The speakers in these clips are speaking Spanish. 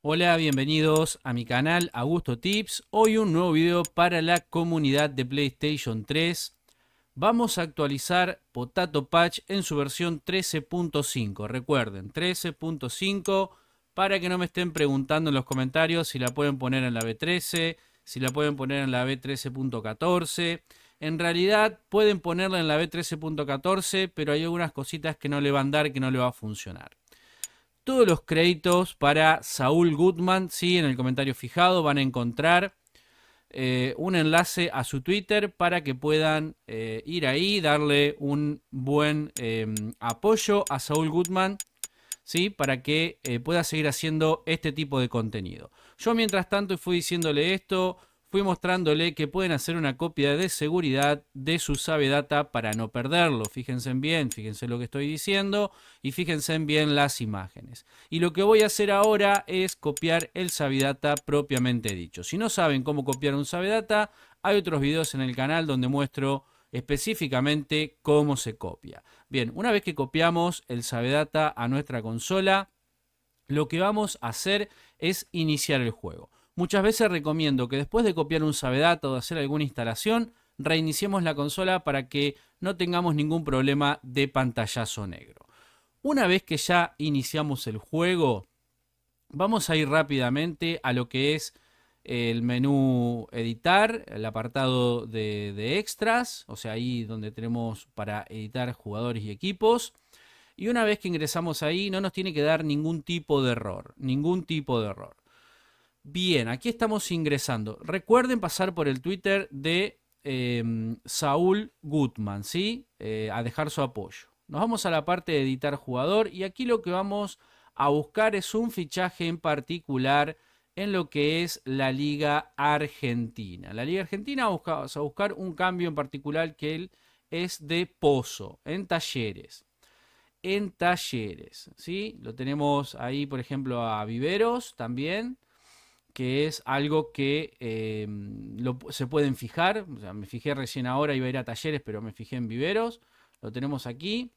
Hola, bienvenidos a mi canal Augusto Tips. Hoy un nuevo video para la comunidad de PlayStation 3. Vamos a actualizar Potato Patch en su versión 13.5. Recuerden, 13.5 para que no me estén preguntando en los comentarios si la pueden poner en la B13, si la pueden poner en la B13.14. En realidad pueden ponerla en la B13.14, pero hay algunas cositas que no le van a dar, que no le va a funcionar todos los créditos para Saúl Goodman. Sí, en el comentario fijado van a encontrar eh, un enlace a su Twitter para que puedan eh, ir ahí, darle un buen em, apoyo a Saúl Goodman, ¿sí? para que eh, pueda seguir haciendo este tipo de contenido. Yo mientras tanto fui diciéndole esto, fui mostrándole que pueden hacer una copia de seguridad de su Save Data para no perderlo. Fíjense bien, fíjense lo que estoy diciendo y fíjense bien las imágenes. Y lo que voy a hacer ahora es copiar el Save Data propiamente dicho. Si no saben cómo copiar un Save Data, hay otros videos en el canal donde muestro específicamente cómo se copia. Bien, una vez que copiamos el Save Data a nuestra consola, lo que vamos a hacer es iniciar el juego. Muchas veces recomiendo que después de copiar un sabedata o de hacer alguna instalación, reiniciemos la consola para que no tengamos ningún problema de pantallazo negro. Una vez que ya iniciamos el juego, vamos a ir rápidamente a lo que es el menú editar, el apartado de extras, o sea, ahí donde tenemos para editar jugadores y equipos. Y una vez que ingresamos ahí, no nos tiene que dar ningún tipo de error, ningún tipo de error. Bien, aquí estamos ingresando. Recuerden pasar por el Twitter de em, Saúl Gutman, ¿sí? Eh, a dejar su apoyo. Nos vamos a la parte de editar jugador y aquí lo que vamos a buscar es un fichaje en particular en lo que es la Liga Argentina. La Liga Argentina va a buscar un cambio en particular que él es de Pozo, en Talleres. En Talleres, ¿sí? Lo tenemos ahí, por ejemplo, a Viveros también que es algo que eh, se pueden fijar. me fijé recién ahora, iba a ir a talleres, pero me fijé en viveros. Lo tenemos aquí.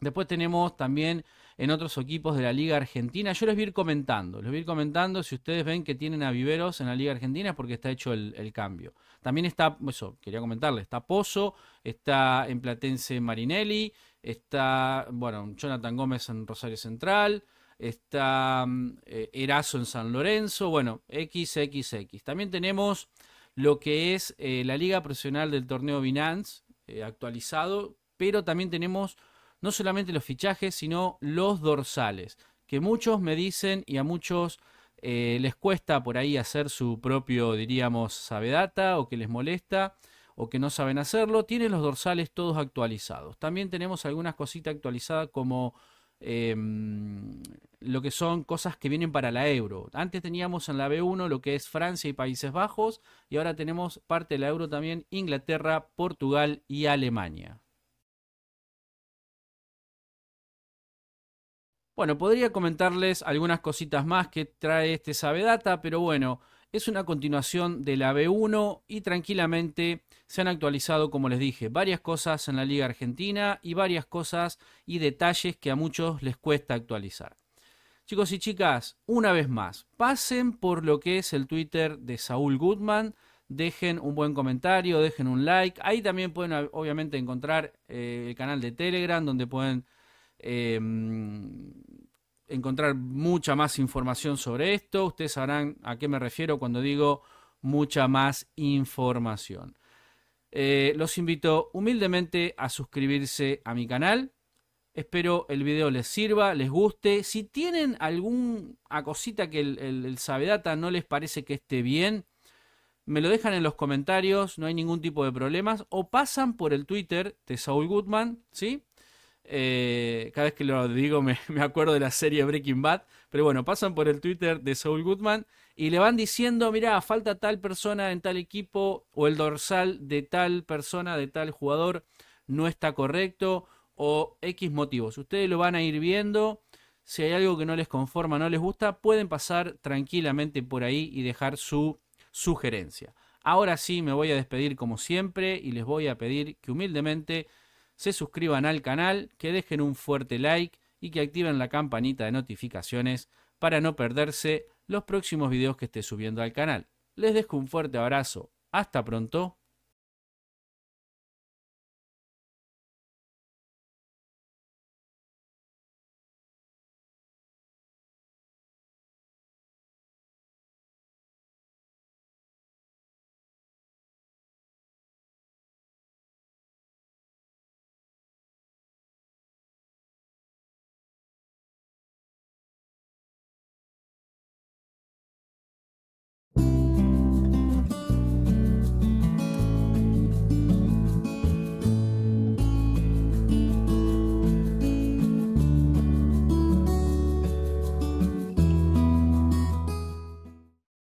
Después tenemos también en otros equipos de la Liga Argentina. Yo les voy a ir comentando. Les voy a ir comentando si ustedes ven que tienen a Viveros en la Liga Argentina es porque está hecho el, cambio. También está, eso, quería comentarles, está Pozo, está en Platense Marinelli, está, bueno, Jonathan Gómez en Rosario Central está mm, Eraso eh, Erazo en San Lorenzo, bueno, XXX. También tenemos lo que es eh, la Liga Profesional del Torneo Binance eh, actualizado, pero también tenemos no solamente los fichajes, sino los dorsales, que muchos me dicen y a muchos les cuesta por ahí hacer su propio, diríamos, sabedata o que les molesta o que no saben hacerlo, tienen los dorsales todos actualizados. También tenemos algunas cositas actualizadas como Em, lo que son cosas que vienen para la euro. Antes teníamos en la B1 lo que es Francia y Países Bajos y ahora tenemos parte de la euro también Inglaterra, Portugal y Alemania. Bueno, podría comentarles algunas cositas más que trae este Data, pero bueno, es una continuación de la B1 y tranquilamente se han actualizado, como les dije, varias cosas en la Liga Argentina y varias cosas y detalles que a muchos les cuesta actualizar. Chicos y chicas, una vez más, pasen por lo que es el Twitter de Saúl Goodman, dejen un buen comentario, dejen un like, ahí también pueden obviamente encontrar eh, el canal de Telegram donde pueden... Em, encontrar mucha más información sobre esto. Ustedes sabrán a qué me refiero cuando digo mucha más información. Eh, los invito humildemente a suscribirse a mi canal. Espero el video les sirva, les guste. Si tienen alguna cosita que el, el, el sabedata no les parece que esté bien, me lo dejan en los comentarios, no hay ningún tipo de problemas. O pasan por el Twitter de Saul Goodman, ¿sí? Eh, cada vez que lo digo me, me, acuerdo de la serie Breaking Bad. Pero bueno, pasan por el Twitter de Saul Goodman y le van diciendo, mira, falta tal persona en tal equipo o el dorsal de tal persona, de tal jugador, no está correcto o X motivos. Ustedes lo van a ir viendo. Si hay algo que no les conforma, no les gusta, pueden pasar tranquilamente por ahí y dejar su sugerencia. Ahora sí, me voy a despedir como siempre y les voy a pedir que humildemente se suscriban al canal, que dejen un fuerte like y que activen la campanita de notificaciones para no perderse los próximos videos que esté subiendo al canal. Les dejo un fuerte abrazo. Hasta pronto.